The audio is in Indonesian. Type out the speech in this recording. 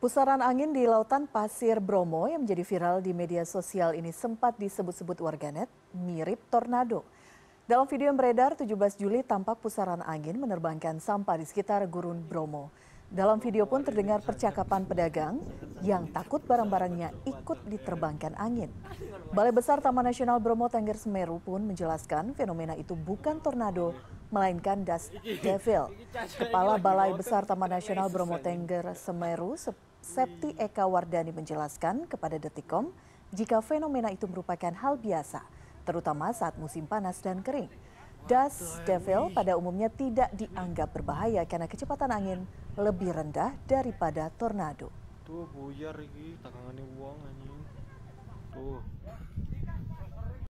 Pusaran angin di lautan Pasir Bromo yang menjadi viral di media sosial ini sempat disebut-sebut warganet mirip tornado. Dalam video yang beredar 17 Juli tampak pusaran angin menerbangkan sampah di sekitar gurun Bromo. Dalam video pun terdengar percakapan pedagang yang takut barang-barangnya ikut diterbangkan angin. Balai Besar Taman Nasional Bromo Tengger Semeru pun menjelaskan fenomena itu bukan tornado, melainkan dust Devil. Kepala Balai Besar Taman Nasional Bromo Tengger Semeru Septi Eka Wardani menjelaskan kepada Detikom jika fenomena itu merupakan hal biasa, terutama saat musim panas dan kering. Das devil pada umumnya tidak dianggap berbahaya karena kecepatan angin lebih rendah daripada tornado. Tuh buyar